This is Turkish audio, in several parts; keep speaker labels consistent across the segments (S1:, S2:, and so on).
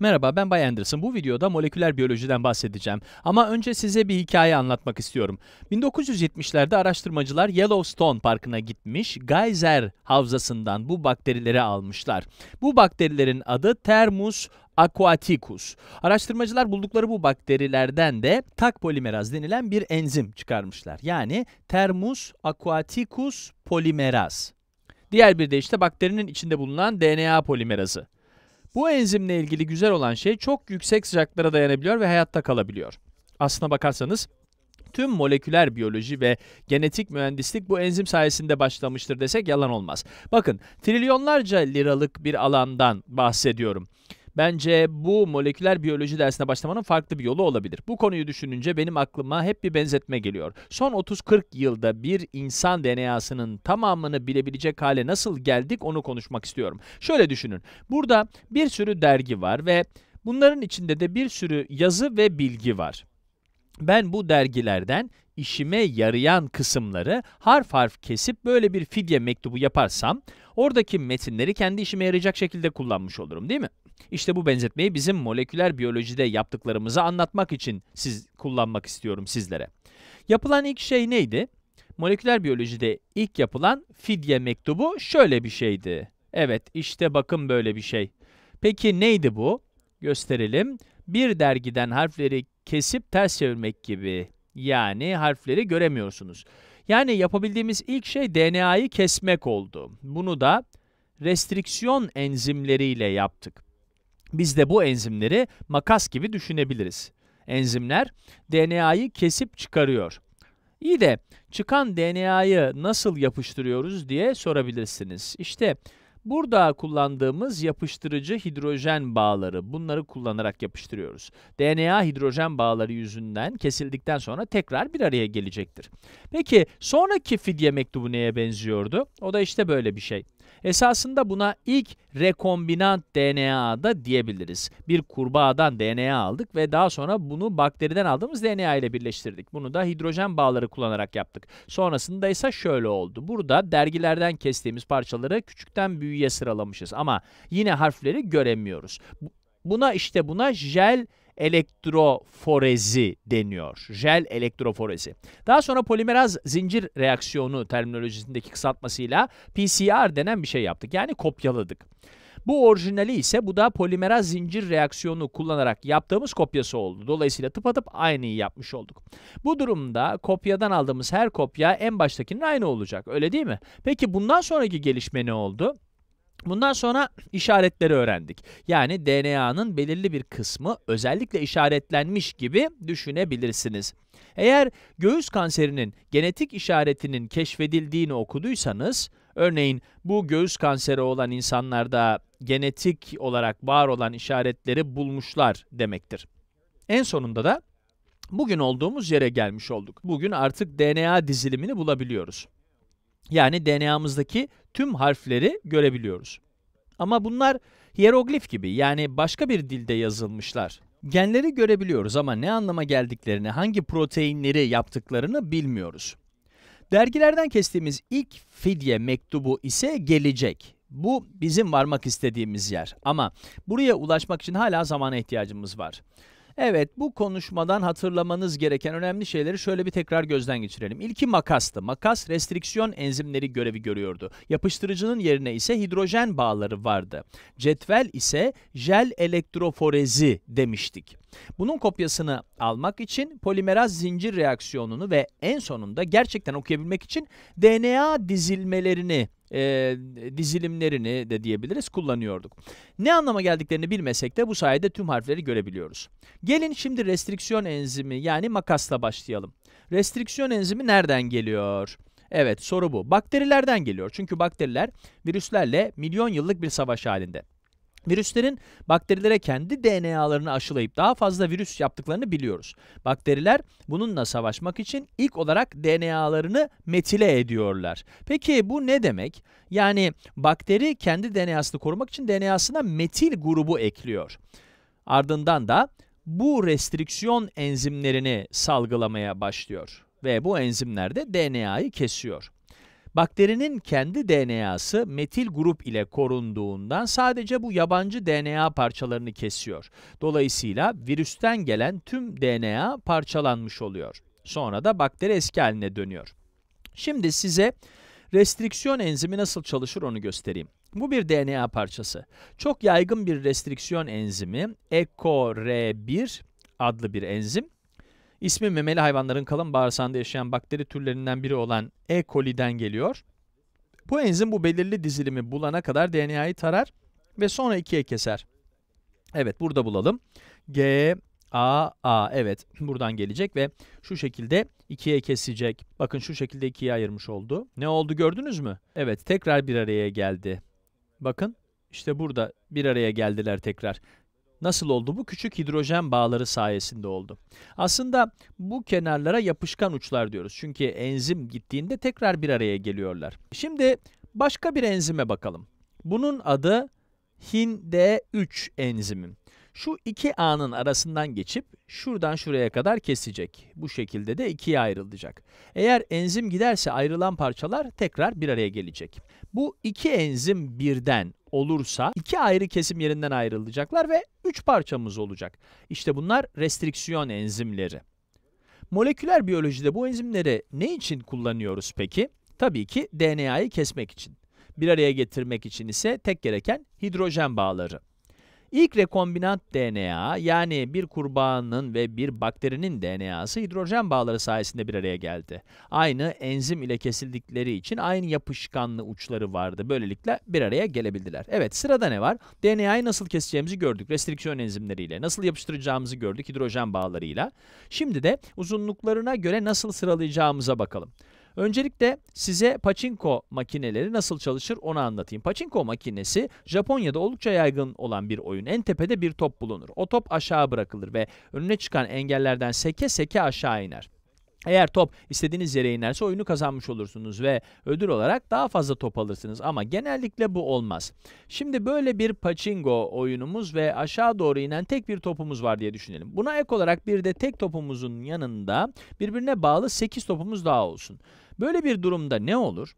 S1: Merhaba ben Bay Anderson. Bu videoda moleküler biyolojiden bahsedeceğim. Ama önce size bir hikaye anlatmak istiyorum. 1970'lerde araştırmacılar Yellowstone Parkı'na gitmiş, Geyser havzasından bu bakterileri almışlar. Bu bakterilerin adı Thermus aquaticus. Araştırmacılar buldukları bu bakterilerden de tak polimeraz denilen bir enzim çıkarmışlar. Yani Thermus aquaticus polimeraz. Diğer bir de işte bakterinin içinde bulunan DNA polimerazı. Bu enzimle ilgili güzel olan şey çok yüksek sıcaklara dayanabiliyor ve hayatta kalabiliyor. Aslına bakarsanız tüm moleküler biyoloji ve genetik mühendislik bu enzim sayesinde başlamıştır desek yalan olmaz. Bakın trilyonlarca liralık bir alandan bahsediyorum. Bence bu moleküler biyoloji dersine başlamanın farklı bir yolu olabilir. Bu konuyu düşününce benim aklıma hep bir benzetme geliyor. Son 30-40 yılda bir insan DNA'sının tamamını bilebilecek hale nasıl geldik onu konuşmak istiyorum. Şöyle düşünün. Burada bir sürü dergi var ve bunların içinde de bir sürü yazı ve bilgi var. Ben bu dergilerden işime yarayan kısımları harf harf kesip böyle bir fidye mektubu yaparsam oradaki metinleri kendi işime yarayacak şekilde kullanmış olurum değil mi? İşte bu benzetmeyi bizim moleküler biyolojide yaptıklarımızı anlatmak için siz kullanmak istiyorum sizlere. Yapılan ilk şey neydi? Moleküler biyolojide ilk yapılan fidye mektubu şöyle bir şeydi. Evet işte bakın böyle bir şey. Peki neydi bu? Gösterelim. Bir dergiden harfleri kesip ters çevirmek gibi. Yani harfleri göremiyorsunuz. Yani yapabildiğimiz ilk şey DNA'yı kesmek oldu. Bunu da restriksiyon enzimleriyle yaptık. Biz de bu enzimleri makas gibi düşünebiliriz. Enzimler DNA'yı kesip çıkarıyor. İyi de çıkan DNA'yı nasıl yapıştırıyoruz diye sorabilirsiniz. İşte bu Burada kullandığımız yapıştırıcı hidrojen bağları. Bunları kullanarak yapıştırıyoruz. DNA hidrojen bağları yüzünden kesildikten sonra tekrar bir araya gelecektir. Peki sonraki fidye mektubu neye benziyordu? O da işte böyle bir şey. Esasında buna ilk rekombinant DNA da diyebiliriz. Bir kurbağadan DNA aldık ve daha sonra bunu bakteriden aldığımız DNA ile birleştirdik. Bunu da hidrojen bağları kullanarak yaptık. Sonrasında ise şöyle oldu. Burada dergilerden kestiğimiz parçaları küçükten büyüğe sıralamışız ama yine harfleri göremiyoruz. Buna işte buna jel elektroforezi deniyor. Jel elektroforezi. Daha sonra polimeraz zincir reaksiyonu terminolojisindeki kısaltmasıyla PCR denen bir şey yaptık. Yani kopyaladık. Bu orijinali ise bu da polimeraz zincir reaksiyonu kullanarak yaptığımız kopyası oldu. Dolayısıyla tıpatıp aynıyı yapmış olduk. Bu durumda kopyadan aldığımız her kopya en baştakinin aynı olacak. Öyle değil mi? Peki bundan sonraki gelişme ne oldu? Bundan sonra işaretleri öğrendik. Yani DNA'nın belirli bir kısmı özellikle işaretlenmiş gibi düşünebilirsiniz. Eğer göğüs kanserinin genetik işaretinin keşfedildiğini okuduysanız, örneğin bu göğüs kanseri olan insanlarda genetik olarak var olan işaretleri bulmuşlar demektir. En sonunda da bugün olduğumuz yere gelmiş olduk. Bugün artık DNA dizilimini bulabiliyoruz. Yani DNA'mızdaki tüm harfleri görebiliyoruz. Ama bunlar hieroglif gibi yani başka bir dilde yazılmışlar. Genleri görebiliyoruz ama ne anlama geldiklerini, hangi proteinleri yaptıklarını bilmiyoruz. Dergilerden kestiğimiz ilk fidye mektubu ise gelecek. Bu bizim varmak istediğimiz yer ama buraya ulaşmak için hala zamana ihtiyacımız var. Evet bu konuşmadan hatırlamanız gereken önemli şeyleri şöyle bir tekrar gözden geçirelim. İlki makastı. Makas restriksiyon enzimleri görevi görüyordu. Yapıştırıcının yerine ise hidrojen bağları vardı. Cetvel ise jel elektroforezi demiştik. Bunun kopyasını almak için polimeraz zincir reaksiyonunu ve en sonunda gerçekten okuyabilmek için DNA dizilmelerini e, dizilimlerini de diyebiliriz kullanıyorduk. Ne anlama geldiklerini bilmesek de bu sayede tüm harfleri görebiliyoruz. Gelin şimdi restriksiyon enzimi yani makasla başlayalım. Restriksiyon enzimi nereden geliyor? Evet soru bu. Bakterilerden geliyor. Çünkü bakteriler virüslerle milyon yıllık bir savaş halinde. Virüslerin bakterilere kendi DNA'larını aşılayıp daha fazla virüs yaptıklarını biliyoruz. Bakteriler bununla savaşmak için ilk olarak DNA'larını metile ediyorlar. Peki bu ne demek? Yani bakteri kendi DNA'sını korumak için DNA'sına metil grubu ekliyor. Ardından da bu restriksiyon enzimlerini salgılamaya başlıyor ve bu enzimler de DNA'yı kesiyor. Bakterinin kendi DNA'sı metil grup ile korunduğundan sadece bu yabancı DNA parçalarını kesiyor. Dolayısıyla virüsten gelen tüm DNA parçalanmış oluyor. Sonra da bakteri eski haline dönüyor. Şimdi size restriksiyon enzimi nasıl çalışır onu göstereyim. Bu bir DNA parçası. Çok yaygın bir restriksiyon enzimi ECOR1 adlı bir enzim. İsmi memeli hayvanların kalın bağırsağında yaşayan bakteri türlerinden biri olan E. coli'den geliyor. Bu enzim bu belirli dizilimi bulana kadar DNA'yı tarar ve sonra ikiye keser. Evet burada bulalım. G, A, A evet buradan gelecek ve şu şekilde ikiye kesecek. Bakın şu şekilde ikiye ayırmış oldu. Ne oldu gördünüz mü? Evet tekrar bir araya geldi. Bakın işte burada bir araya geldiler tekrar. Nasıl oldu? Bu küçük hidrojen bağları sayesinde oldu. Aslında bu kenarlara yapışkan uçlar diyoruz. Çünkü enzim gittiğinde tekrar bir araya geliyorlar. Şimdi başka bir enzime bakalım. Bunun adı D 3 enzimi. Şu iki A'nın arasından geçip şuradan şuraya kadar kesecek. Bu şekilde de ikiye ayrılacak. Eğer enzim giderse ayrılan parçalar tekrar bir araya gelecek. Bu iki enzim birden olursa iki ayrı kesim yerinden ayrılacaklar ve üç parçamız olacak. İşte bunlar restriksiyon enzimleri. Moleküler biyolojide bu enzimleri ne için kullanıyoruz peki? Tabii ki DNA'yı kesmek için. Bir araya getirmek için ise tek gereken hidrojen bağları. İlk rekombinant DNA yani bir kurbağanın ve bir bakterinin DNA'sı hidrojen bağları sayesinde bir araya geldi. Aynı enzim ile kesildikleri için aynı yapışkanlı uçları vardı. Böylelikle bir araya gelebildiler. Evet sırada ne var? DNA'yı nasıl keseceğimizi gördük restriksiyon enzimleriyle. Nasıl yapıştıracağımızı gördük hidrojen bağlarıyla. Şimdi de uzunluklarına göre nasıl sıralayacağımıza bakalım. Öncelikle size paçinko makineleri nasıl çalışır onu anlatayım. Paçinko makinesi Japonya'da oldukça yaygın olan bir oyun. En tepede bir top bulunur. O top aşağı bırakılır ve önüne çıkan engellerden seke seke aşağı iner. Eğer top istediğiniz yere inerse oyunu kazanmış olursunuz ve ödül olarak daha fazla top alırsınız ama genellikle bu olmaz. Şimdi böyle bir paçingo oyunumuz ve aşağı doğru inen tek bir topumuz var diye düşünelim. Buna ek olarak bir de tek topumuzun yanında birbirine bağlı 8 topumuz daha olsun. Böyle bir durumda ne olur?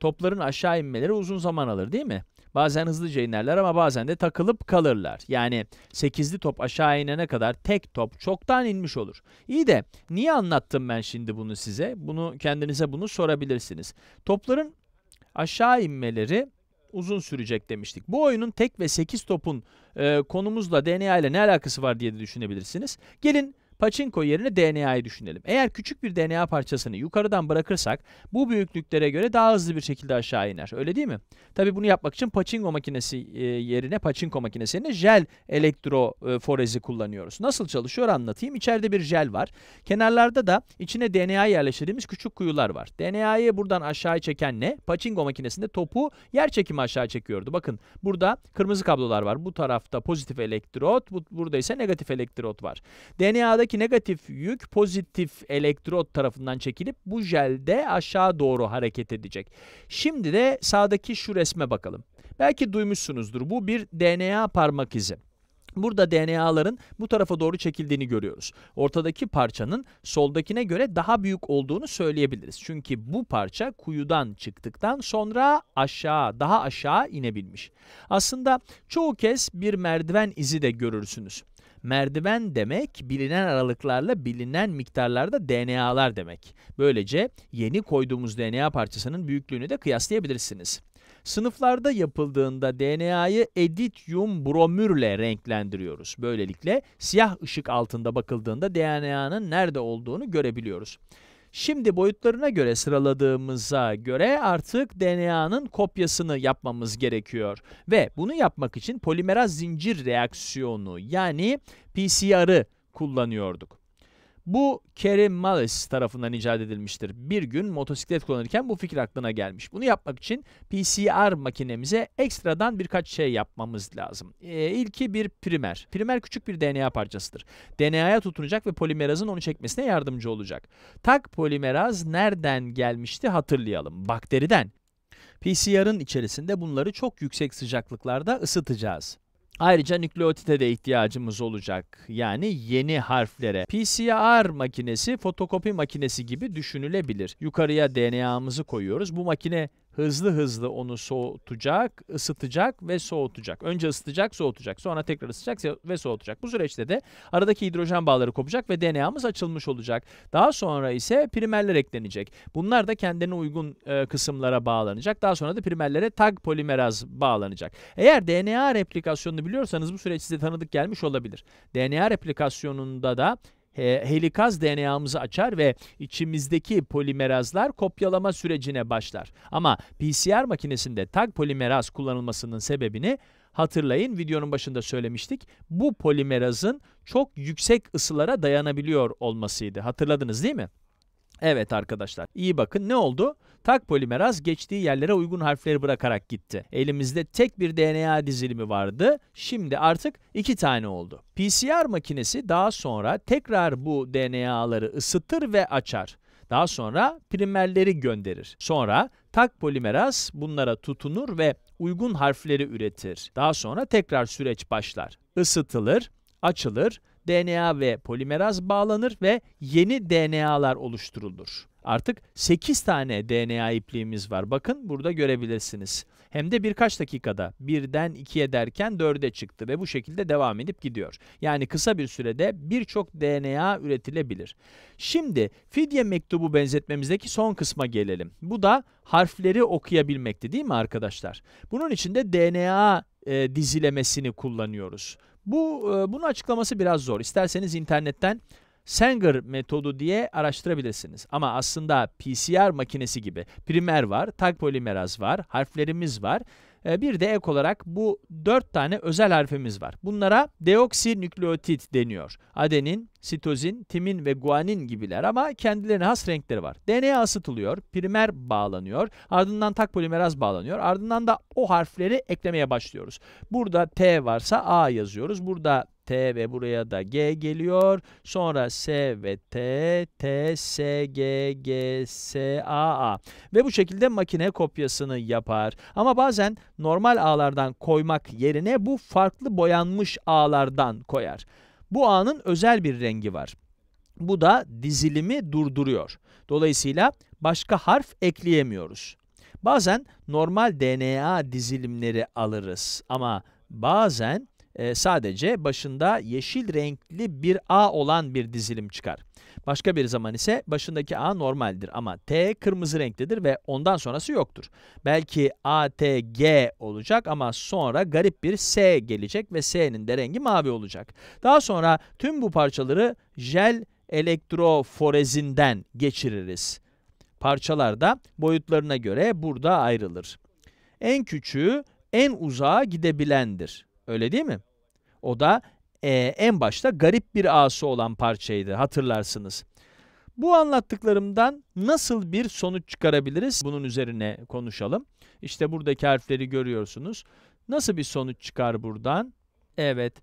S1: Topların aşağı inmeleri uzun zaman alır değil mi? Bazen hızlıca inerler ama bazen de takılıp kalırlar. Yani 8'li top aşağı inene kadar tek top çoktan inmiş olur. İyi de niye anlattım ben şimdi bunu size? Bunu kendinize bunu sorabilirsiniz. Topların aşağı inmeleri uzun sürecek demiştik. Bu oyunun tek ve 8 topun e, konumuzla DNA ile ne alakası var diye de düşünebilirsiniz. Gelin Paçinko yerine DNA'yı düşünelim. Eğer küçük bir DNA parçasını yukarıdan bırakırsak bu büyüklüklere göre daha hızlı bir şekilde aşağı iner. Öyle değil mi? Tabi bunu yapmak için paçinko makinesi e, yerine paçinko makinesi yerine jel elektroforezi e, kullanıyoruz. Nasıl çalışıyor anlatayım. İçeride bir jel var. Kenarlarda da içine DNA yerleştirdiğimiz küçük kuyular var. DNA'yı buradan aşağı çeken ne? Paçinko makinesinde topu yer çekimi aşağı çekiyordu. Bakın burada kırmızı kablolar var. Bu tarafta pozitif elektrot, bu, burada ise negatif elektrot var. DNA'da Buradaki negatif yük pozitif elektrot tarafından çekilip bu jelde aşağı doğru hareket edecek. Şimdi de sağdaki şu resme bakalım. Belki duymuşsunuzdur. Bu bir DNA parmak izi. Burada DNA'ların bu tarafa doğru çekildiğini görüyoruz. Ortadaki parçanın soldakine göre daha büyük olduğunu söyleyebiliriz. Çünkü bu parça kuyudan çıktıktan sonra aşağı, daha aşağı inebilmiş. Aslında çoğu kez bir merdiven izi de görürsünüz. Merdiven demek bilinen aralıklarla bilinen miktarlarda DNA'lar demek. Böylece yeni koyduğumuz DNA parçasının büyüklüğünü de kıyaslayabilirsiniz. Sınıflarda yapıldığında DNA'yı edityum bromürle renklendiriyoruz. Böylelikle siyah ışık altında bakıldığında DNA'nın nerede olduğunu görebiliyoruz. Şimdi boyutlarına göre sıraladığımıza göre artık DNA'nın kopyasını yapmamız gerekiyor. Ve bunu yapmak için polimeraz zincir reaksiyonu yani PCR'ı kullanıyorduk. Bu Kerry Mullis tarafından icat edilmiştir. Bir gün motosiklet kullanırken bu fikir aklına gelmiş. Bunu yapmak için PCR makinemize ekstradan birkaç şey yapmamız lazım. E, ilki bir primer. Primer küçük bir DNA parçasıdır. DNA'ya tutunacak ve polimerazın onu çekmesine yardımcı olacak. Tak polimeraz nereden gelmişti hatırlayalım. Bakteriden. PCR'ın içerisinde bunları çok yüksek sıcaklıklarda ısıtacağız. Ayrıca nükleotite de ihtiyacımız olacak. Yani yeni harflere. PCR makinesi fotokopi makinesi gibi düşünülebilir. Yukarıya DNA'mızı koyuyoruz. Bu makine hızlı hızlı onu soğutacak, ısıtacak ve soğutacak. Önce ısıtacak, soğutacak. Sonra tekrar ısıtacak ve soğutacak. Bu süreçte de aradaki hidrojen bağları kopacak ve DNA'mız açılmış olacak. Daha sonra ise primerler eklenecek. Bunlar da kendine uygun e, kısımlara bağlanacak. Daha sonra da primerlere tag polimeraz bağlanacak. Eğer DNA replikasyonunu biliyorsanız bu süreç size tanıdık gelmiş olabilir. DNA replikasyonunda da ee, helikaz DNA'mızı açar ve içimizdeki polimerazlar kopyalama sürecine başlar. Ama PCR makinesinde tag polimeraz kullanılmasının sebebini hatırlayın videonun başında söylemiştik. Bu polimerazın çok yüksek ısılara dayanabiliyor olmasıydı. Hatırladınız değil mi? Evet arkadaşlar iyi bakın ne oldu? Tak polimeraz geçtiği yerlere uygun harfleri bırakarak gitti. Elimizde tek bir DNA dizilimi vardı. Şimdi artık iki tane oldu. PCR makinesi daha sonra tekrar bu DNA'ları ısıtır ve açar. Daha sonra primerleri gönderir. Sonra tak polimeraz bunlara tutunur ve uygun harfleri üretir. Daha sonra tekrar süreç başlar. Isıtılır, açılır DNA ve polimeraz bağlanır ve yeni DNA'lar oluşturulur. Artık 8 tane DNA ipliğimiz var. Bakın burada görebilirsiniz. Hem de birkaç dakikada. Birden 2'ye derken 4'e çıktı ve bu şekilde devam edip gidiyor. Yani kısa bir sürede birçok DNA üretilebilir. Şimdi fidye mektubu benzetmemizdeki son kısma gelelim. Bu da harfleri okuyabilmekti değil mi arkadaşlar? Bunun için de DNA e, dizilemesini kullanıyoruz. Bu e, bunu açıklaması biraz zor. İsterseniz internetten Sanger metodu diye araştırabilirsiniz. Ama aslında PCR makinesi gibi primer var, tag polimeraz var, harflerimiz var ee, bir de ek olarak bu dört tane özel harfimiz var. Bunlara deoksinükleotit deniyor. Adenin, sitozin, timin ve guanin gibiler ama kendilerine has renkleri var. DNA ısıtılıyor, primer bağlanıyor, ardından tak polimeraz bağlanıyor, ardından da o harfleri eklemeye başlıyoruz. Burada T varsa A yazıyoruz, burada T ve buraya da G geliyor. Sonra S ve T, T, S, G, G, S, A, A. Ve bu şekilde makine kopyasını yapar. Ama bazen normal ağlardan koymak yerine bu farklı boyanmış ağlardan koyar. Bu ağın özel bir rengi var. Bu da dizilimi durduruyor. Dolayısıyla başka harf ekleyemiyoruz. Bazen normal DNA dizilimleri alırız ama bazen ee, sadece başında yeşil renkli bir A olan bir dizilim çıkar. Başka bir zaman ise başındaki A normaldir ama T kırmızı renktedir ve ondan sonrası yoktur. Belki ATG olacak ama sonra garip bir S gelecek ve S'nin de rengi mavi olacak. Daha sonra tüm bu parçaları jel elektroforezinden geçiririz. Parçalar da boyutlarına göre burada ayrılır. En küçüğü en uzağa gidebilendir. Öyle değil mi? O da e, en başta garip bir a'sı olan parçaydı hatırlarsınız. Bu anlattıklarımdan nasıl bir sonuç çıkarabiliriz? Bunun üzerine konuşalım. İşte buradaki harfleri görüyorsunuz. Nasıl bir sonuç çıkar buradan? Evet,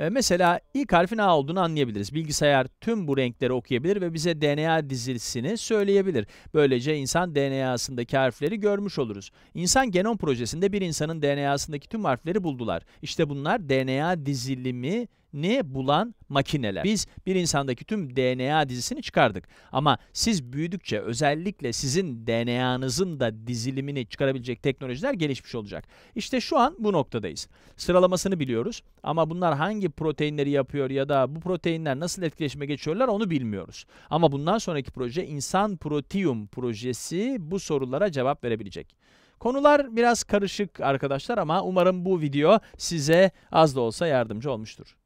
S1: ee, mesela ilk harfin A olduğunu anlayabiliriz. Bilgisayar tüm bu renkleri okuyabilir ve bize DNA dizilisini söyleyebilir. Böylece insan DNA'sındaki harfleri görmüş oluruz. İnsan Genom Projesi'nde bir insanın DNA'sındaki tüm harfleri buldular. İşte bunlar DNA dizilimi ne bulan makineler. Biz bir insandaki tüm DNA dizisini çıkardık. Ama siz büyüdükçe özellikle sizin DNA'nızın da dizilimini çıkarabilecek teknolojiler gelişmiş olacak. İşte şu an bu noktadayız. Sıralamasını biliyoruz ama bunlar hangi proteinleri yapıyor ya da bu proteinler nasıl etkileşime geçiyorlar onu bilmiyoruz. Ama bundan sonraki proje insan proteum projesi bu sorulara cevap verebilecek. Konular biraz karışık arkadaşlar ama umarım bu video size az da olsa yardımcı olmuştur.